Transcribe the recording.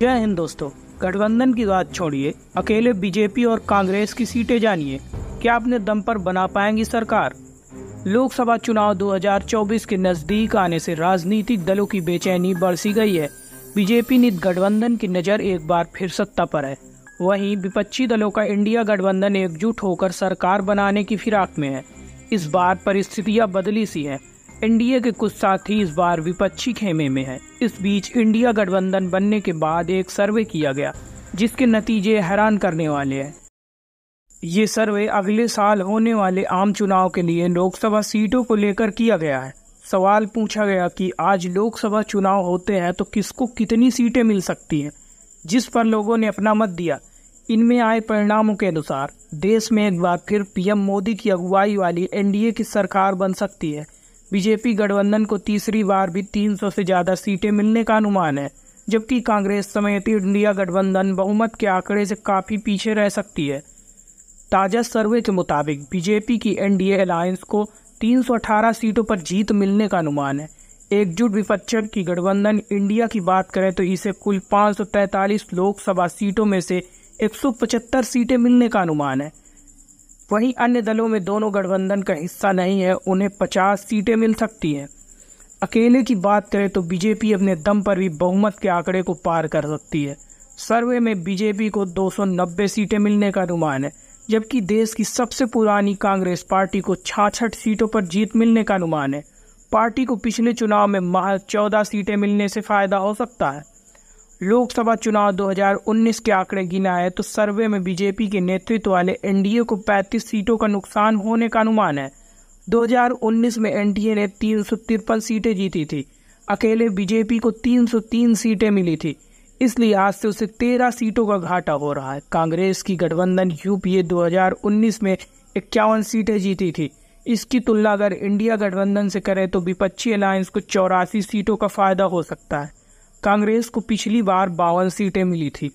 जय हिंद दोस्तों गठबंधन की बात छोड़िए अकेले बीजेपी और कांग्रेस की सीटें जानिए क्या अपने दम पर बना पाएंगी सरकार लोकसभा चुनाव 2024 के नजदीक आने से राजनीतिक दलों की बेचैनी बढ़ सी गई है बीजेपी नित गठबंधन की नजर एक बार फिर सत्ता पर है वहीं विपक्षी दलों का इंडिया गठबंधन एकजुट होकर सरकार बनाने की फिराक में है इस बार परिस्थितियां बदली सी हैं एनडीए के कुछ साथी इस बार विपक्षी खेमे में हैं। इस बीच इंडिया गठबंधन बनने के बाद एक सर्वे किया गया जिसके नतीजे हैरान करने वाले हैं ये सर्वे अगले साल होने वाले आम चुनाव के लिए लोकसभा सीटों को लेकर किया गया है सवाल पूछा गया कि आज लोकसभा चुनाव होते हैं तो किसको कितनी सीटें मिल सकती हैं जिस पर लोगों ने अपना मत दिया इनमें आए परिणामों के अनुसार देश में एक बार फिर पीएम मोदी की अगुवाई वाली एनडीए की सरकार बन सकती है बीजेपी गठबंधन को तीसरी बार भी 300 से ज़्यादा सीटें मिलने का अनुमान है जबकि कांग्रेस समेत इंडिया गठबंधन बहुमत के आंकड़े से काफ़ी पीछे रह सकती है ताज़ा सर्वे के मुताबिक बीजेपी की एनडीए अलायंस को 318 सीटों पर जीत मिलने का अनुमान है एकजुट विपक्ष की गठबंधन इंडिया की बात करें तो इसे कुल 543 लोकसभा सीटों में से 175 सीटें मिलने का अनुमान है वहीं अन्य दलों में दोनों गठबंधन का हिस्सा नहीं है उन्हें पचास सीटें मिल सकती हैं अकेले की बात करें तो बीजेपी अपने दम पर भी बहुमत के आंकड़े को पार कर सकती है सर्वे में बीजेपी को 290 सीटें मिलने का अनुमान है जबकि देश की सबसे पुरानी कांग्रेस पार्टी को छाछठ सीटों पर जीत मिलने का अनुमान है पार्टी को पिछले चुनाव में महज चौदह सीटें मिलने से फायदा हो सकता है लोकसभा चुनाव 2019 के आंकड़े गिना है तो सर्वे में बीजेपी के नेतृत्व वाले एनडीए को 35 सीटों का नुकसान होने का अनुमान है 2019 में एनडीए ने तीन सीटें जीती थी अकेले बीजेपी को 303 सीटें मिली थी इसलिए आज से उसे तेरह सीटों का घाटा हो रहा है कांग्रेस की गठबंधन यूपीए 2019 में इक्यावन सीटें जीती थी इसकी तुलना अगर इंडिया गठबंधन से करें तो विपक्षी अलायंस को चौरासी सीटों का फायदा हो सकता है कांग्रेस को पिछली बार बावन सीटें मिली थी